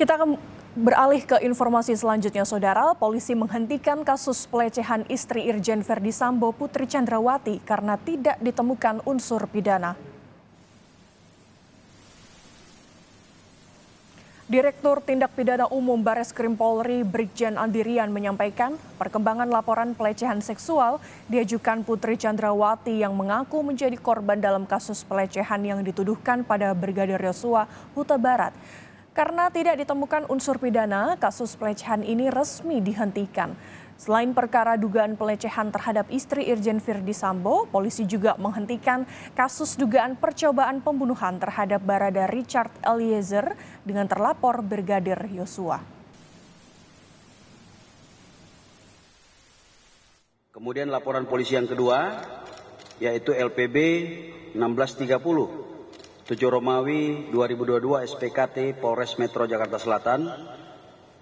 Kita akan beralih ke informasi selanjutnya, Saudara. Polisi menghentikan kasus pelecehan istri Irjen Verdi Sambo Putri Chandrawati karena tidak ditemukan unsur pidana. Direktur Tindak Pidana Umum Bares Krim Polri Brigjen Andirian menyampaikan perkembangan laporan pelecehan seksual diajukan Putri Chandrawati yang mengaku menjadi korban dalam kasus pelecehan yang dituduhkan pada Brigadir Yosua Huta Barat. Karena tidak ditemukan unsur pidana, kasus pelecehan ini resmi dihentikan. Selain perkara dugaan pelecehan terhadap istri Irjen Firdi Sambo, polisi juga menghentikan kasus dugaan percobaan pembunuhan terhadap Barada Richard Eliezer dengan terlapor Brigadir Yosua. Kemudian laporan polisi yang kedua, yaitu LPB 1630 7 Romawi 2022 SPKT Polres Metro Jakarta Selatan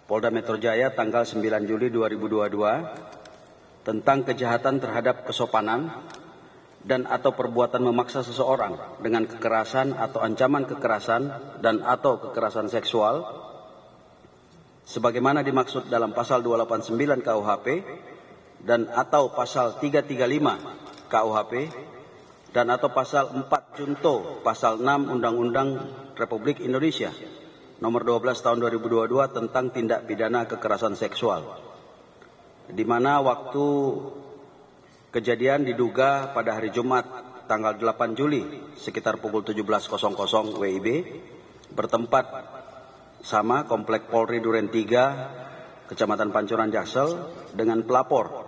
Polda Metro Jaya tanggal 9 Juli 2022 tentang kejahatan terhadap kesopanan dan atau perbuatan memaksa seseorang dengan kekerasan atau ancaman kekerasan dan atau kekerasan seksual sebagaimana dimaksud dalam pasal 289 KUHP dan atau pasal 335 KUHP dan atau pasal 4 junto pasal 6 Undang-Undang Republik Indonesia nomor 12 tahun 2022 tentang tindak pidana kekerasan seksual di mana waktu kejadian diduga pada hari Jumat tanggal 8 Juli sekitar pukul 17.00 WIB bertempat sama Komplek Polri Duren 3 Kecamatan Pancuran Jaksel dengan pelapor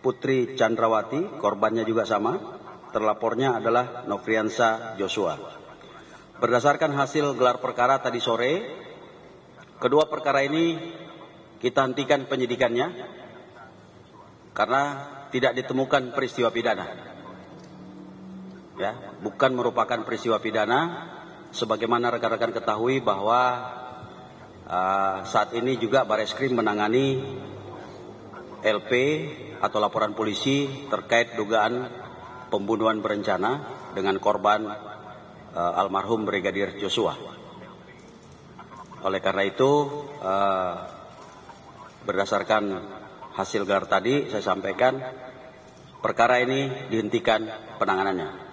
Putri Chandrawati korbannya juga sama terlapornya adalah Nofriansa Joshua. Berdasarkan hasil gelar perkara tadi sore, kedua perkara ini kita hentikan penyidikannya karena tidak ditemukan peristiwa pidana. Ya, bukan merupakan peristiwa pidana sebagaimana rekan-rekan ketahui bahwa uh, saat ini juga baris krim menangani LP atau laporan polisi terkait dugaan pembunuhan berencana dengan korban uh, almarhum Brigadir Joshua. Oleh karena itu, uh, berdasarkan hasil gelar tadi saya sampaikan, perkara ini dihentikan penanganannya.